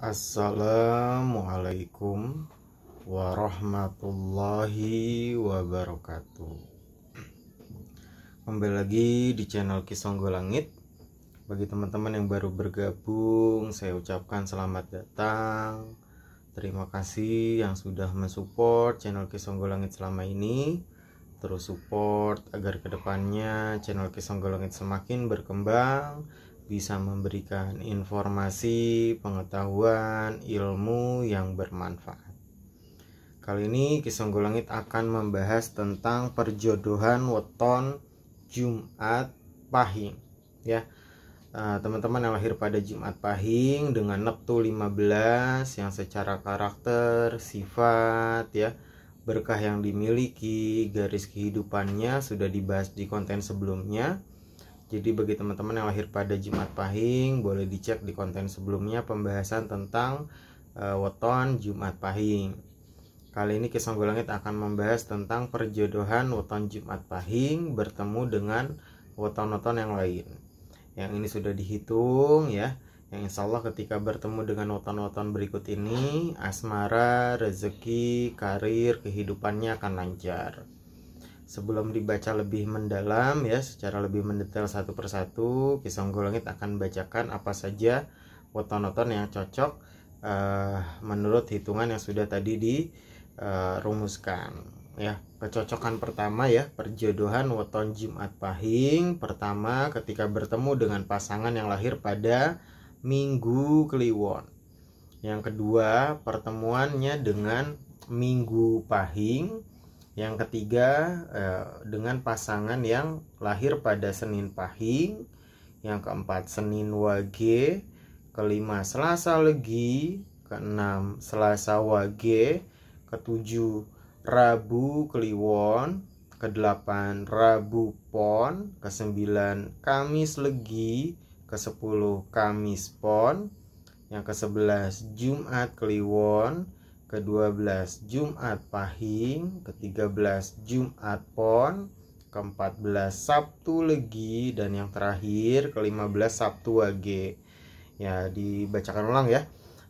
Assalamualaikum warahmatullahi wabarakatuh Kembali lagi di channel Kisonggo Langit Bagi teman-teman yang baru bergabung Saya ucapkan selamat datang Terima kasih yang sudah mensupport channel Kisonggo Langit selama ini Terus support agar kedepannya channel Kisonggo Langit semakin berkembang bisa memberikan informasi, pengetahuan, ilmu yang bermanfaat. Kali ini Kisunggu Langit akan membahas tentang perjodohan weton Jumat Pahing. Ya, eh, teman-teman yang lahir pada Jumat Pahing dengan Neptu 15 yang secara karakter, sifat ya, berkah yang dimiliki, garis kehidupannya sudah dibahas di konten sebelumnya. Jadi bagi teman-teman yang lahir pada Jumat Pahing boleh dicek di konten sebelumnya pembahasan tentang e, weton Jumat Pahing. Kali ini Kisah Langit akan membahas tentang perjodohan weton Jumat Pahing bertemu dengan weton-weton yang lain. Yang ini sudah dihitung ya. Yang insya Allah ketika bertemu dengan weton-weton berikut ini, asmara, rezeki, karir, kehidupannya akan lancar. Sebelum dibaca lebih mendalam ya secara lebih mendetail satu persatu, Kisah Golongit akan bacakan apa saja weton-weton yang cocok uh, menurut hitungan yang sudah tadi dirumuskan. Eh, ya, kecocokan pertama ya perjodohan weton Jumat Pahing pertama ketika bertemu dengan pasangan yang lahir pada Minggu Kliwon. Yang kedua, pertemuannya dengan Minggu Pahing yang ketiga eh, dengan pasangan yang lahir pada Senin Pahing, yang keempat Senin Wage, kelima Selasa Legi, keenam Selasa Wage, ketujuh Rabu Kliwon, kedelapan Rabu Pon, kesembilan Kamis Legi, kesepuluh Kamis Pon, yang kesebelas Jumat Kliwon, ke-12 Jumat Pahing, ke-13 Jumat Pon, ke-14 Sabtu Legi dan yang terakhir ke-15 Sabtu Wage. Ya, dibacakan ulang ya.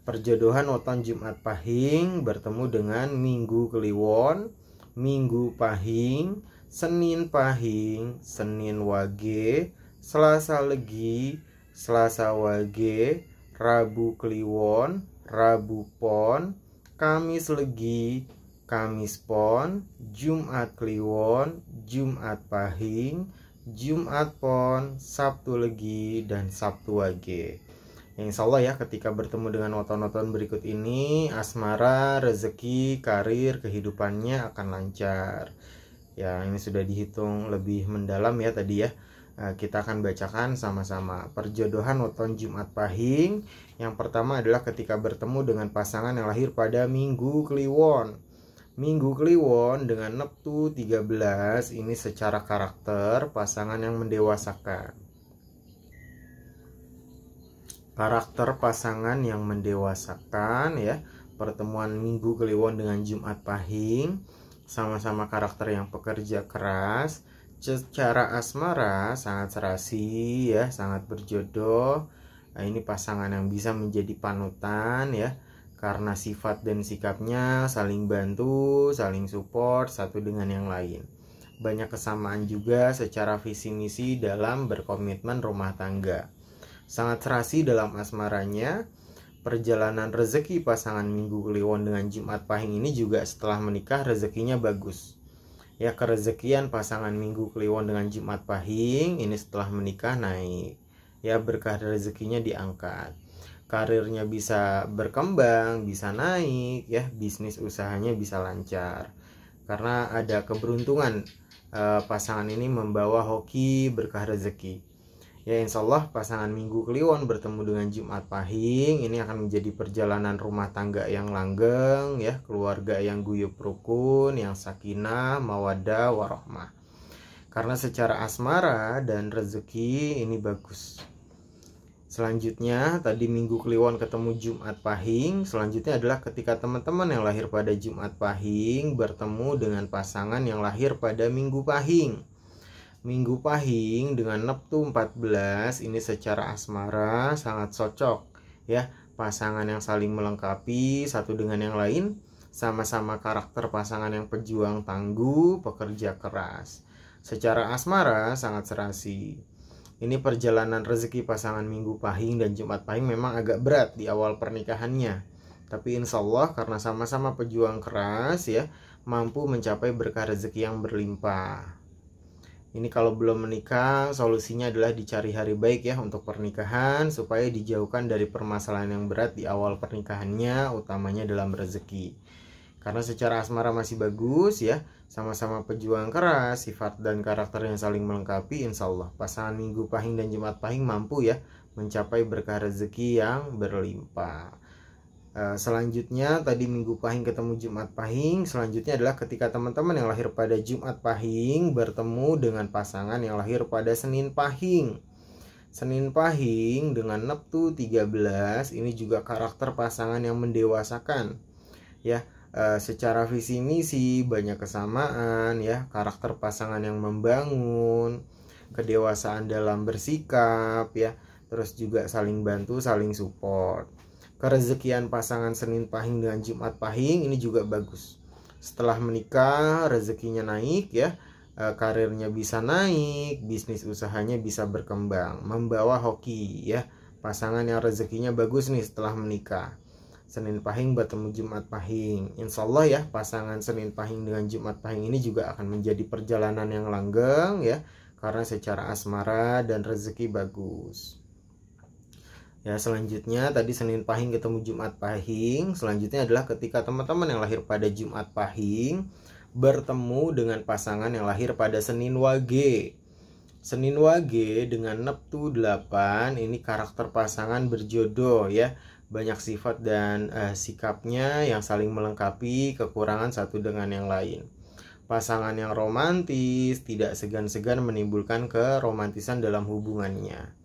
Perjodohan Oton Jumat Pahing bertemu dengan Minggu Kliwon, Minggu Pahing, Senin Pahing, Senin Wage, Selasa Legi, Selasa Wage, Rabu Kliwon, Rabu Pon, Kamis Legi, Kamis Pon, Jumat Kliwon, Jumat Pahing, Jumat Pon, Sabtu Legi, dan Sabtu Wage. Yang insya Allah ya ketika bertemu dengan noton-noton berikut ini, asmara, rezeki, karir, kehidupannya akan lancar. Ya ini sudah dihitung lebih mendalam ya tadi ya. Eh, kita akan bacakan sama-sama perjodohan weton Jumat Pahing. Yang pertama adalah ketika bertemu dengan pasangan yang lahir pada Minggu Kliwon. Minggu Kliwon dengan Neptu 13 ini secara karakter pasangan yang mendewasakan. Karakter pasangan yang mendewasakan ya. Pertemuan Minggu Kliwon dengan Jumat Pahing sama-sama karakter yang pekerja keras secara asmara sangat serasi ya, sangat berjodoh. Nah, ini pasangan yang bisa menjadi panutan ya karena sifat dan sikapnya saling bantu, saling support satu dengan yang lain. Banyak kesamaan juga secara visi misi dalam berkomitmen rumah tangga. Sangat serasi dalam asmaranya. Perjalanan rezeki pasangan Minggu Kliwon dengan Jumat Pahing ini juga setelah menikah rezekinya bagus ya kerezekian pasangan minggu kliwon dengan jimat pahing ini setelah menikah naik ya berkah rezekinya diangkat karirnya bisa berkembang bisa naik ya bisnis usahanya bisa lancar karena ada keberuntungan eh, pasangan ini membawa hoki berkah rezeki Ya insya Allah pasangan Minggu Kliwon bertemu dengan Jumat Pahing Ini akan menjadi perjalanan rumah tangga yang langgeng ya Keluarga yang guyup rukun, yang sakinah, mawadah, warohmah Karena secara asmara dan rezeki ini bagus Selanjutnya, tadi Minggu Kliwon ketemu Jumat Pahing. Selanjutnya adalah ketika teman-teman yang lahir pada Jumat Pahing bertemu dengan pasangan yang lahir pada Minggu Pahing. Minggu Pahing dengan Neptu 14 ini secara asmara sangat cocok ya. Pasangan yang saling melengkapi satu dengan yang lain, sama-sama karakter pasangan yang pejuang tangguh, pekerja keras. Secara asmara sangat serasi. Ini perjalanan rezeki pasangan Minggu Pahing dan Jumat Pahing memang agak berat di awal pernikahannya. Tapi insya Allah karena sama-sama pejuang keras ya, mampu mencapai berkah rezeki yang berlimpah. Ini kalau belum menikah, solusinya adalah dicari hari baik ya untuk pernikahan supaya dijauhkan dari permasalahan yang berat di awal pernikahannya, utamanya dalam rezeki. Karena secara asmara masih bagus ya, sama-sama pejuang keras, sifat dan karakter yang saling melengkapi, insya Allah pasangan Minggu Pahing dan Jumat Pahing mampu ya mencapai berkah rezeki yang berlimpah. Eh, selanjutnya tadi Minggu Pahing ketemu Jumat Pahing, selanjutnya adalah ketika teman-teman yang lahir pada Jumat Pahing bertemu dengan pasangan yang lahir pada Senin Pahing. Senin Pahing dengan Neptu 13 ini juga karakter pasangan yang mendewasakan. Ya, uh, secara visi misi banyak kesamaan ya, karakter pasangan yang membangun, kedewasaan dalam bersikap ya, terus juga saling bantu, saling support. Kerezekian pasangan Senin Pahing dengan Jumat Pahing ini juga bagus. Setelah menikah, rezekinya naik ya. E, karirnya bisa naik, bisnis usahanya bisa berkembang, membawa hoki ya. Pasangan yang rezekinya bagus nih setelah menikah. Senin Pahing bertemu Jumat Pahing. Insya Allah ya pasangan Senin Pahing dengan Jumat Pahing ini juga akan menjadi perjalanan yang langgeng ya. Karena secara asmara dan rezeki bagus. Ya, selanjutnya tadi Senin Pahing ketemu Jumat Pahing. Selanjutnya adalah ketika teman-teman yang lahir pada Jumat Pahing bertemu dengan pasangan yang lahir pada Senin Wage. Senin Wage dengan Neptu 8 ini karakter pasangan berjodoh ya. Banyak sifat dan eh, sikapnya yang saling melengkapi kekurangan satu dengan yang lain. Pasangan yang romantis tidak segan-segan menimbulkan keromantisan dalam hubungannya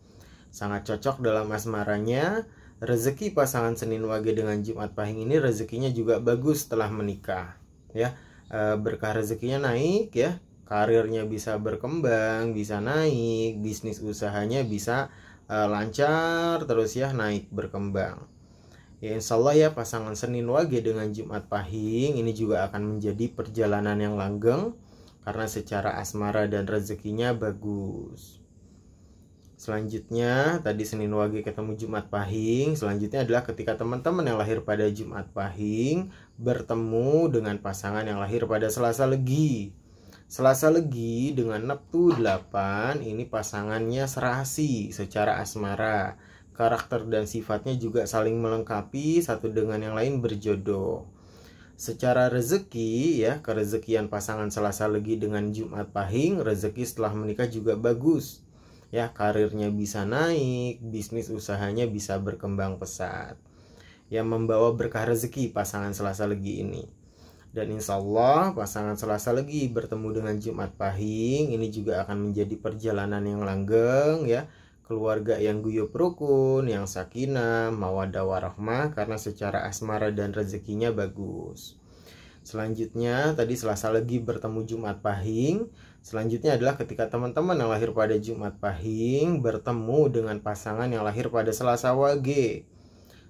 Sangat cocok dalam asmaranya. Rezeki pasangan Senin Wage dengan Jumat Pahing ini rezekinya juga bagus setelah menikah. Ya, e, berkah rezekinya naik ya. Karirnya bisa berkembang, bisa naik, bisnis usahanya bisa uh, lancar terus ya, naik berkembang. Ya insya Allah ya pasangan Senin Wage dengan Jumat Pahing ini juga akan menjadi perjalanan yang langgeng karena secara asmara dan rezekinya bagus. Selanjutnya tadi Senin Wage ketemu Jumat Pahing. Selanjutnya adalah ketika teman-teman yang lahir pada Jumat Pahing bertemu dengan pasangan yang lahir pada Selasa Legi. Selasa Legi dengan Neptu 8 ini pasangannya serasi secara asmara. Karakter dan sifatnya juga saling melengkapi satu dengan yang lain berjodoh. Secara rezeki ya, kerezekian pasangan Selasa Legi dengan Jumat Pahing, rezeki setelah menikah juga bagus ya karirnya bisa naik, bisnis usahanya bisa berkembang pesat. Yang membawa berkah rezeki pasangan Selasa Legi ini. Dan insya Allah pasangan Selasa Legi bertemu dengan Jumat Pahing ini juga akan menjadi perjalanan yang langgeng ya. Keluarga yang guyup rukun, yang sakinah, mawadah warahmah karena secara asmara dan rezekinya bagus. Selanjutnya tadi Selasa Legi bertemu Jumat Pahing. Selanjutnya adalah ketika teman-teman yang lahir pada Jumat Pahing bertemu dengan pasangan yang lahir pada Selasa Wage.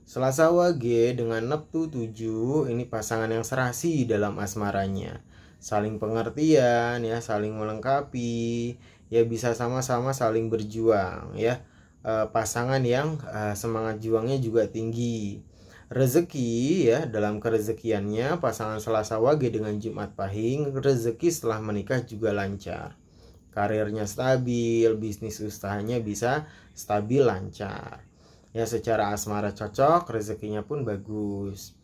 Selasa Wage dengan Neptu 7 ini pasangan yang serasi dalam asmaranya. Saling pengertian ya, saling melengkapi, ya bisa sama-sama saling berjuang ya. E, pasangan yang e, semangat juangnya juga tinggi Rezeki ya dalam kerezekiannya pasangan Selasa Wage dengan Jumat Pahing rezeki setelah menikah juga lancar. Karirnya stabil, bisnis usahanya bisa stabil lancar. Ya secara asmara cocok, rezekinya pun bagus.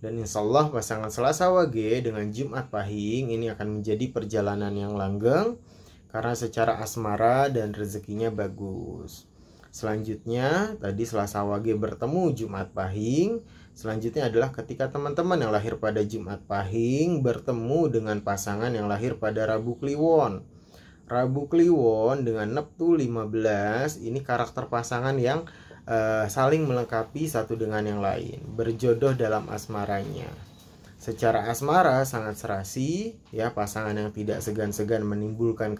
Dan insya Allah pasangan Selasa Wage dengan Jumat Pahing ini akan menjadi perjalanan yang langgeng karena secara asmara dan rezekinya bagus. Selanjutnya, tadi Selasa Wage bertemu Jumat Pahing. Selanjutnya adalah ketika teman-teman yang lahir pada Jumat Pahing bertemu dengan pasangan yang lahir pada Rabu Kliwon. Rabu Kliwon dengan Neptu 15 ini karakter pasangan yang uh, saling melengkapi satu dengan yang lain, berjodoh dalam asmaranya. Secara asmara sangat serasi, ya pasangan yang tidak segan-segan menimbulkan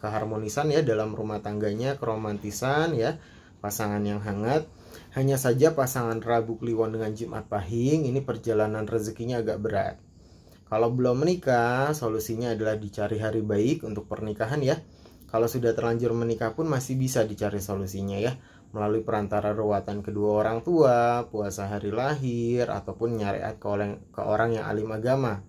keharmonisan ya dalam rumah tangganya, keromantisan ya, pasangan yang hangat. Hanya saja pasangan Rabu Kliwon dengan Jumat Pahing ini perjalanan rezekinya agak berat. Kalau belum menikah, solusinya adalah dicari hari baik untuk pernikahan ya. Kalau sudah terlanjur menikah pun masih bisa dicari solusinya ya melalui perantara ruwatan kedua orang tua, puasa hari lahir, ataupun nyariat ke orang, ke orang yang alim agama.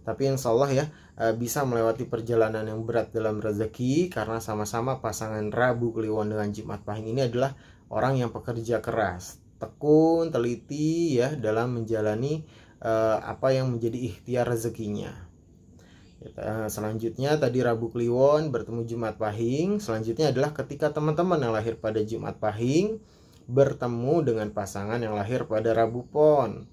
Tapi insya Allah ya e, bisa melewati perjalanan yang berat dalam rezeki karena sama-sama pasangan Rabu Kliwon dengan Jumat Pahing ini adalah orang yang pekerja keras, tekun, teliti ya dalam menjalani uh, apa yang menjadi ikhtiar rezekinya. Eh, selanjutnya tadi Rabu Kliwon bertemu Jumat Pahing. Selanjutnya adalah ketika teman-teman yang lahir pada Jumat Pahing bertemu dengan pasangan yang lahir pada Rabu Pon.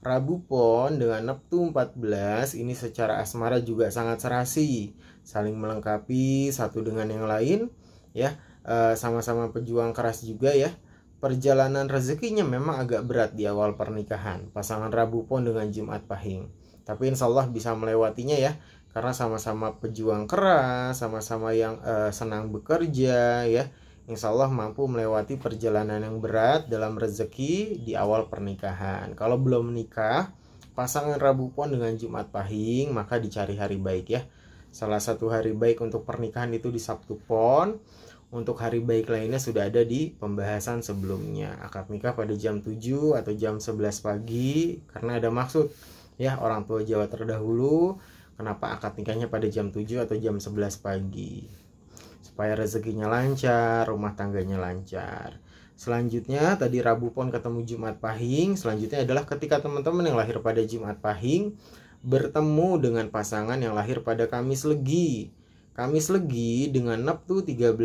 Rabu Pon dengan Neptu 14 ini secara asmara juga sangat serasi, saling melengkapi satu dengan yang lain, ya eh, sama-sama e, pejuang keras juga ya. Perjalanan rezekinya memang agak berat di awal pernikahan pasangan Rabu Pon dengan Jumat Pahing, tapi insya Allah bisa melewatinya ya karena sama-sama pejuang keras, sama-sama yang uh, senang bekerja ya. Insya Allah mampu melewati perjalanan yang berat dalam rezeki di awal pernikahan. Kalau belum menikah, pasangan Rabu Pon dengan Jumat Pahing, maka dicari hari baik ya. Salah satu hari baik untuk pernikahan itu di Sabtu Pon. Untuk hari baik lainnya sudah ada di pembahasan sebelumnya. Akad nikah pada jam 7 atau jam 11 pagi karena ada maksud ya orang tua Jawa terdahulu kenapa akad nikahnya pada jam 7 atau jam 11 pagi supaya rezekinya lancar, rumah tangganya lancar. Selanjutnya tadi Rabu Pon ketemu Jumat Pahing, selanjutnya adalah ketika teman-teman yang lahir pada Jumat Pahing bertemu dengan pasangan yang lahir pada Kamis Legi. Kamis Legi dengan Neptu 13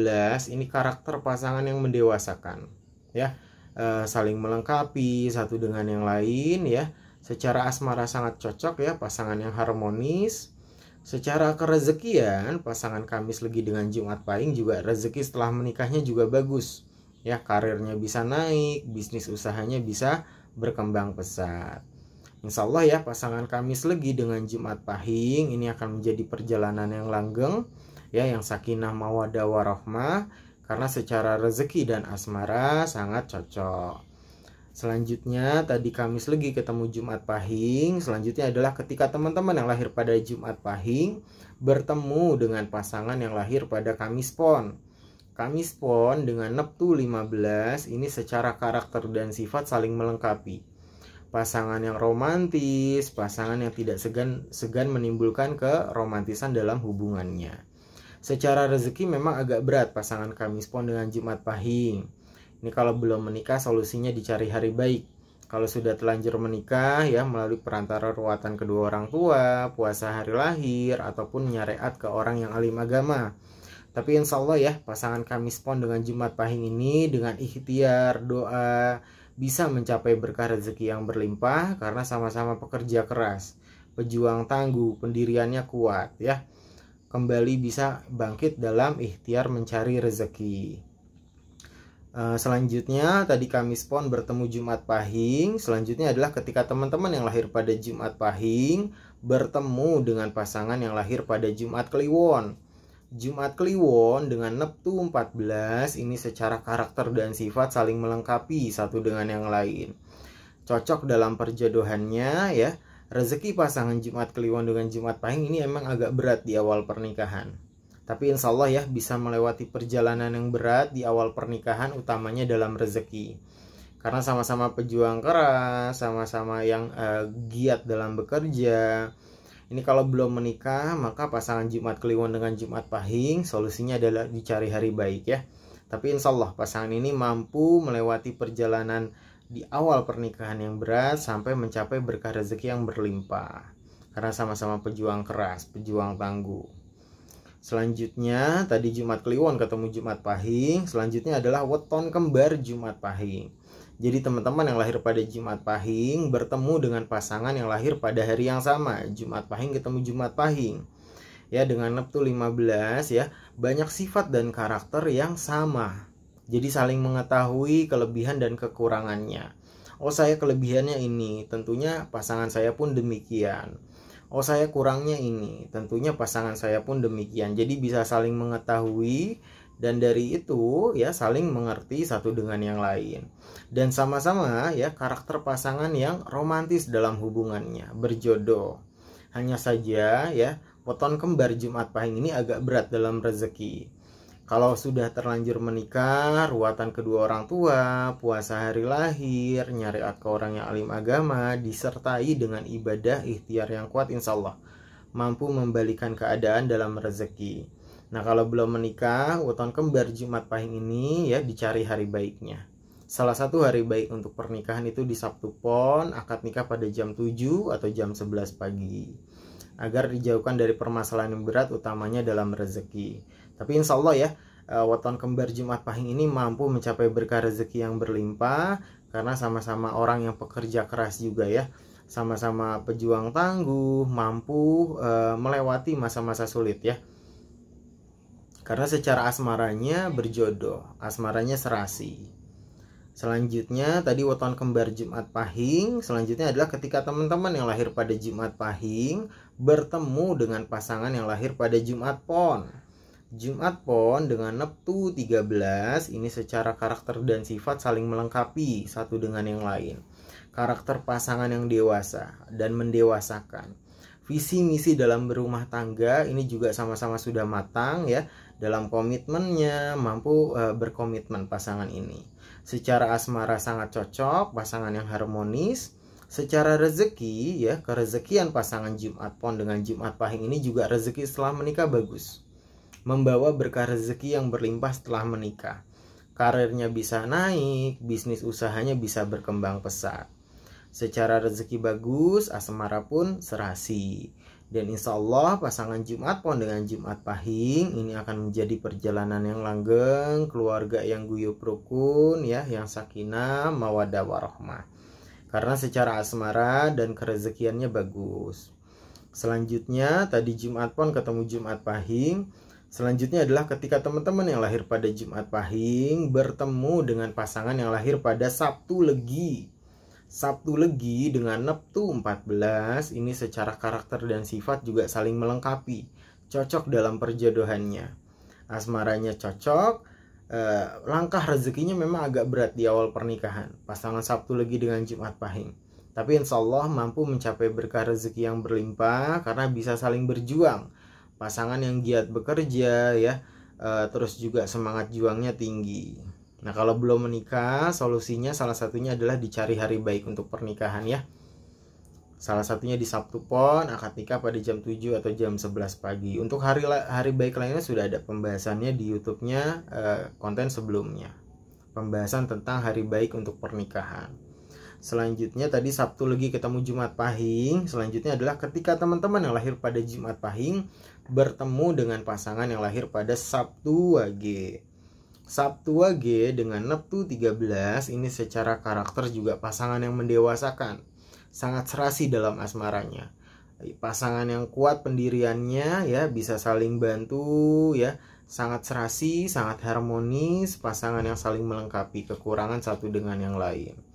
ini karakter pasangan yang mendewasakan ya e, saling melengkapi satu dengan yang lain ya Secara asmara sangat cocok ya, pasangan yang harmonis. Secara kerezekian, pasangan Kamis Legi dengan Jumat Pahing juga rezeki setelah menikahnya juga bagus. Ya, karirnya bisa naik, bisnis usahanya bisa berkembang pesat. Insya Allah ya, pasangan Kamis Legi dengan Jumat Pahing ini akan menjadi perjalanan yang langgeng, ya, yang sakinah mawadah warohmah, karena secara rezeki dan asmara sangat cocok. Selanjutnya tadi Kamis lagi ketemu Jumat Pahing. Selanjutnya adalah ketika teman-teman yang lahir pada Jumat Pahing bertemu dengan pasangan yang lahir pada Kamis Pon. Kamis Pon dengan Neptu 15 ini secara karakter dan sifat saling melengkapi. Pasangan yang romantis, pasangan yang tidak segan segan menimbulkan keromantisan dalam hubungannya. Secara rezeki memang agak berat pasangan Kamis Pon dengan Jumat Pahing ini kalau belum menikah solusinya dicari hari baik. Kalau sudah telanjur menikah ya melalui perantara ruatan kedua orang tua, puasa hari lahir, ataupun nyareat ke orang yang alim agama. Tapi insya Allah ya pasangan kami pon dengan Jumat Pahing ini dengan ikhtiar, doa, bisa mencapai berkah rezeki yang berlimpah karena sama-sama pekerja keras, pejuang tangguh, pendiriannya kuat ya. Kembali bisa bangkit dalam ikhtiar mencari rezeki. Eh, selanjutnya tadi Kamis Pon bertemu Jumat Pahing. Selanjutnya adalah ketika teman-teman yang lahir pada Jumat Pahing bertemu dengan pasangan yang lahir pada Jumat Kliwon. Jumat Kliwon dengan Neptu 14 ini secara karakter dan sifat saling melengkapi satu dengan yang lain. Cocok dalam perjodohannya ya. Rezeki pasangan Jumat Kliwon dengan Jumat Pahing ini emang agak berat di awal pernikahan. Tapi insya Allah ya bisa melewati perjalanan yang berat di awal pernikahan utamanya dalam rezeki. Karena sama-sama pejuang keras, sama-sama yang uh, giat dalam bekerja. Ini kalau belum menikah maka pasangan Jumat Kliwon dengan Jumat Pahing solusinya adalah dicari hari baik ya. Tapi insya Allah pasangan ini mampu melewati perjalanan di awal pernikahan yang berat sampai mencapai berkah rezeki yang berlimpah. Karena sama-sama pejuang keras, pejuang tangguh. Selanjutnya tadi Jumat Kliwon ketemu Jumat Pahing, selanjutnya adalah weton kembar Jumat Pahing. Jadi teman-teman yang lahir pada Jumat Pahing bertemu dengan pasangan yang lahir pada hari yang sama, Jumat Pahing ketemu Jumat Pahing. Ya dengan Neptu 15 ya, banyak sifat dan karakter yang sama. Jadi saling mengetahui kelebihan dan kekurangannya. Oh saya kelebihannya ini, tentunya pasangan saya pun demikian oh saya kurangnya ini. Tentunya pasangan saya pun demikian. Jadi bisa saling mengetahui dan dari itu ya saling mengerti satu dengan yang lain. Dan sama-sama ya karakter pasangan yang romantis dalam hubungannya, berjodoh. Hanya saja ya poton kembar Jumat Pahing ini agak berat dalam rezeki kalau sudah terlanjur menikah, ruatan kedua orang tua, puasa hari lahir, nyari ke orang yang alim agama, disertai dengan ibadah ikhtiar yang kuat insya Allah. Mampu membalikan keadaan dalam rezeki. Nah kalau belum menikah, weton kembar Jumat Pahing ini ya dicari hari baiknya. Salah satu hari baik untuk pernikahan itu di Sabtu Pon, akad nikah pada jam 7 atau jam 11 pagi. Agar dijauhkan dari permasalahan yang berat utamanya dalam rezeki. Tapi insya Allah ya, eh, weton kembar Jumat Pahing ini mampu mencapai berkah rezeki yang berlimpah karena sama-sama orang yang pekerja keras juga ya. Sama-sama pejuang tangguh, mampu e, melewati masa-masa sulit ya. Karena secara asmaranya berjodoh, asmaranya serasi. Selanjutnya tadi weton kembar Jumat Pahing, selanjutnya adalah ketika teman-teman yang lahir pada Jumat Pahing bertemu dengan pasangan yang lahir pada Jumat Pon. Jumat Pon dengan Neptu 13 ini secara karakter dan sifat saling melengkapi satu dengan yang lain. Karakter pasangan yang dewasa dan mendewasakan. Visi misi dalam berumah tangga ini juga sama-sama sudah matang ya dalam komitmennya mampu uh, berkomitmen pasangan ini. Secara asmara sangat cocok, pasangan yang harmonis, secara rezeki ya kerezekian pasangan Jumat Pon dengan Jumat Pahing ini juga rezeki setelah menikah bagus membawa berkah rezeki yang berlimpah setelah menikah. Karirnya bisa naik, bisnis usahanya bisa berkembang pesat. Secara rezeki bagus, asmara pun serasi. Dan insya Allah pasangan Jumat pun dengan Jumat Pahing ini akan menjadi perjalanan yang langgeng, keluarga yang guyup rukun, ya, yang sakinah, mawadah warohmah. Karena secara asmara dan kerezekiannya bagus. Selanjutnya tadi Jumat Pon ketemu Jumat Pahing, Selanjutnya adalah ketika teman-teman yang lahir pada Jumat Pahing bertemu dengan pasangan yang lahir pada Sabtu Legi. Sabtu Legi dengan Neptu 14 ini secara karakter dan sifat juga saling melengkapi, cocok dalam perjodohannya. Asmaranya cocok, eh, langkah rezekinya memang agak berat di awal pernikahan. Pasangan Sabtu Legi dengan Jumat Pahing. Tapi insya Allah mampu mencapai berkah rezeki yang berlimpah karena bisa saling berjuang pasangan yang giat bekerja ya e, terus juga semangat juangnya tinggi nah kalau belum menikah solusinya salah satunya adalah dicari hari baik untuk pernikahan ya salah satunya di Sabtu Pon akad nikah pada jam 7 atau jam 11 pagi untuk hari hari baik lainnya sudah ada pembahasannya di YouTube-nya eh, konten sebelumnya pembahasan tentang hari baik untuk pernikahan Selanjutnya tadi Sabtu lagi ketemu Jumat Pahing. Selanjutnya adalah ketika teman-teman yang lahir pada Jumat Pahing bertemu dengan pasangan yang lahir pada Sabtu Wage. Sabtu Wage dengan Neptu 13 ini secara karakter juga pasangan yang mendewasakan. Sangat serasi dalam asmaranya. Pasangan yang kuat pendiriannya ya bisa saling bantu ya. Sangat serasi, sangat harmonis, pasangan yang saling melengkapi kekurangan satu dengan yang lain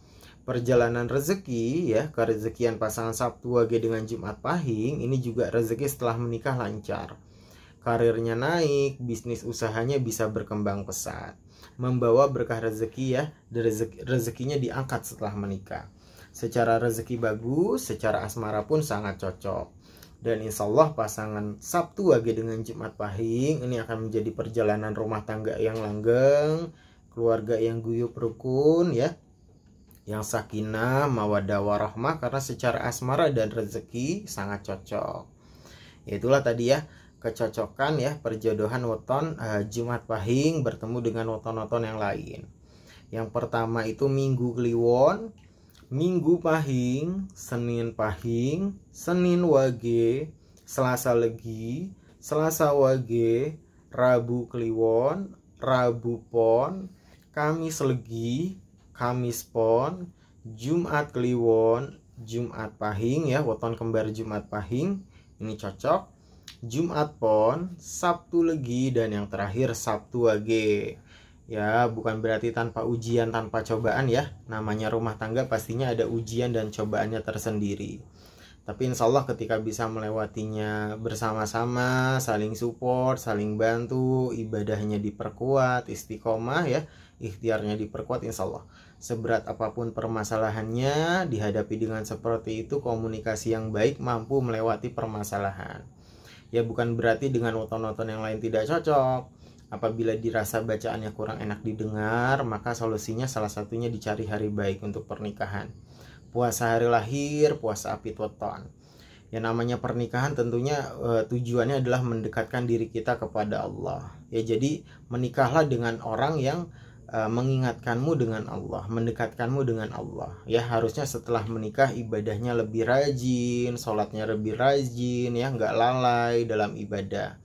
perjalanan rezeki ya ke kerezekian pasangan Sabtu Wage dengan Jumat Pahing ini juga rezeki setelah menikah lancar. Karirnya naik, bisnis usahanya bisa berkembang pesat. Membawa berkah rezeki ya, rezeki, rezekinya diangkat setelah menikah. Secara rezeki bagus, secara asmara pun sangat cocok. Dan insya Allah pasangan Sabtu Wage dengan Jumat Pahing ini akan menjadi perjalanan rumah tangga yang langgeng, keluarga yang guyup rukun ya yang sakinah, mawadah warahmah karena secara asmara dan rezeki sangat cocok. Itulah tadi ya kecocokan ya perjodohan weton uh, Jumat Pahing bertemu dengan weton-weton yang lain. Yang pertama itu Minggu Kliwon, Minggu Pahing, Senin Pahing, Senin Wage, Selasa Legi, Selasa Wage, Rabu Kliwon, Rabu Pon, Kamis Legi, Kamis Pon, Jumat Kliwon, Jumat Pahing ya, weton kembar Jumat Pahing. Ini cocok. Jumat Pon, Sabtu Legi dan yang terakhir Sabtu Wage. Ya, bukan berarti tanpa ujian, tanpa cobaan ya. Namanya rumah tangga pastinya ada ujian dan cobaannya tersendiri. Tapi insya Allah ketika bisa melewatinya bersama-sama, saling support, saling bantu, ibadahnya diperkuat, istiqomah ya, ikhtiarnya diperkuat insya Allah Seberat apapun permasalahannya, dihadapi dengan seperti itu komunikasi yang baik mampu melewati permasalahan. Ya bukan berarti dengan noton-noton yang lain tidak cocok. Apabila dirasa bacaannya kurang enak didengar, maka solusinya salah satunya dicari hari baik untuk pernikahan. Puasa hari lahir, puasa api toton Ya namanya pernikahan tentunya e, tujuannya adalah mendekatkan diri kita kepada Allah. Ya jadi menikahlah dengan orang yang E, mengingatkanmu dengan Allah, mendekatkanmu dengan Allah. Ya harusnya setelah menikah ibadahnya lebih rajin, sholatnya lebih rajin, ya nggak lalai dalam ibadah.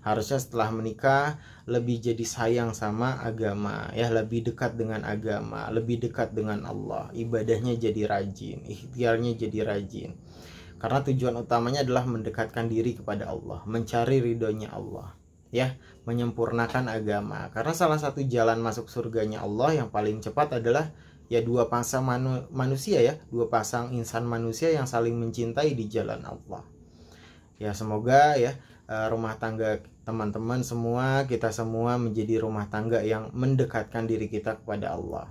Harusnya setelah menikah lebih jadi sayang sama agama, ya lebih dekat dengan agama, lebih dekat dengan Allah. Ibadahnya jadi rajin, ikhtiarnya jadi rajin. Karena tujuan utamanya adalah mendekatkan diri kepada Allah, mencari ridhonya Allah ya menyempurnakan agama karena salah satu jalan masuk surganya Allah yang paling cepat adalah ya dua pasang manu manusia ya dua pasang insan manusia yang saling mencintai di jalan Allah ya semoga ya e, rumah tangga teman-teman semua kita semua menjadi rumah tangga yang mendekatkan diri kita kepada Allah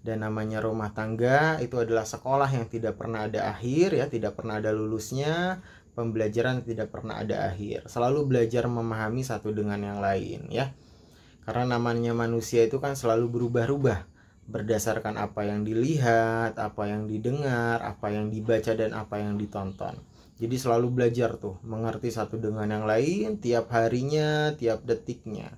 dan namanya rumah tangga itu adalah sekolah yang tidak pernah ada akhir ya tidak pernah ada lulusnya pembelajaran tidak pernah ada akhir. Selalu belajar memahami satu dengan yang lain ya. Karena namanya manusia itu kan selalu berubah-ubah berdasarkan apa yang dilihat, apa yang didengar, apa yang dibaca dan apa yang ditonton. Jadi selalu belajar tuh, mengerti satu dengan yang lain tiap harinya, tiap detiknya.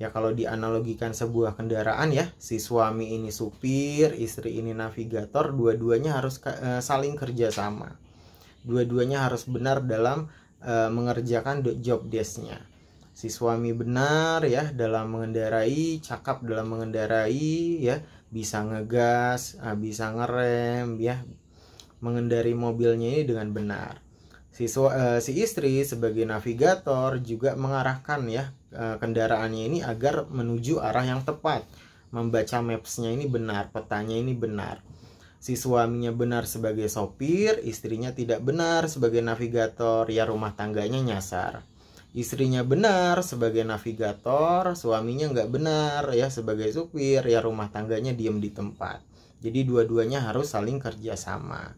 Ya kalau dianalogikan sebuah kendaraan ya, si suami ini supir, istri ini navigator, dua-duanya harus eh, saling kerjasama. sama dua-duanya harus benar dalam uh, mengerjakan job desknya si suami benar ya dalam mengendarai cakap dalam mengendarai ya bisa ngegas eh, bisa ngerem ya mengendari mobilnya ini dengan benar si su uh, si istri sebagai navigator juga mengarahkan ya uh, kendaraannya ini agar menuju arah yang tepat membaca mapsnya ini benar petanya ini benar si suaminya benar sebagai sopir, istrinya tidak benar sebagai navigator, ya rumah tangganya nyasar. Istrinya benar sebagai navigator, suaminya nggak benar ya sebagai supir, ya rumah tangganya diem di tempat. Jadi dua-duanya harus saling kerjasama.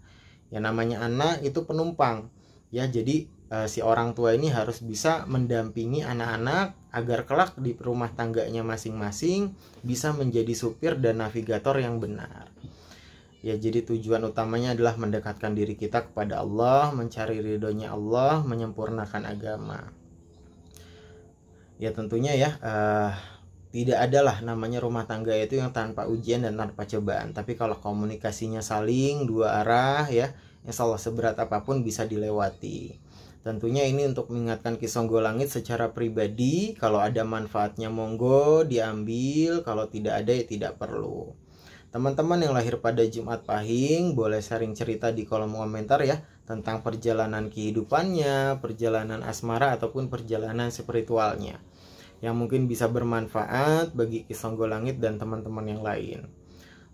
Ya namanya anak itu penumpang. Ya jadi eh, si orang tua ini harus bisa mendampingi anak-anak agar kelak di rumah tangganya masing-masing bisa menjadi supir dan navigator yang benar. Ya jadi tujuan utamanya adalah mendekatkan diri kita kepada Allah, mencari ridhonya Allah, menyempurnakan agama. Ya tentunya ya uh, tidak adalah namanya rumah tangga itu yang tanpa ujian dan tanpa cobaan. Tapi kalau komunikasinya saling dua arah ya, insya Allah seberat apapun bisa dilewati. Tentunya ini untuk mengingatkan Kisonggo Langit secara pribadi, kalau ada manfaatnya monggo diambil, kalau tidak ada ya tidak perlu. Teman-teman yang lahir pada Jumat Pahing boleh sharing cerita di kolom komentar ya tentang perjalanan kehidupannya, perjalanan asmara ataupun perjalanan spiritualnya yang mungkin bisa bermanfaat bagi Kisonggo Langit dan teman-teman yang lain.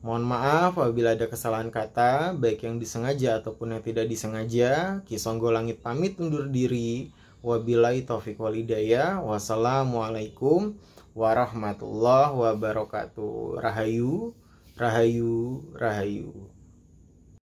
Mohon maaf apabila ada kesalahan kata, baik yang disengaja ataupun yang tidak disengaja. Kisonggo Langit pamit undur diri. wabilai taufiq walidaya. Wassalamualaikum warahmatullahi wabarakatuh. Rahayu. Rahayu, Rahayu.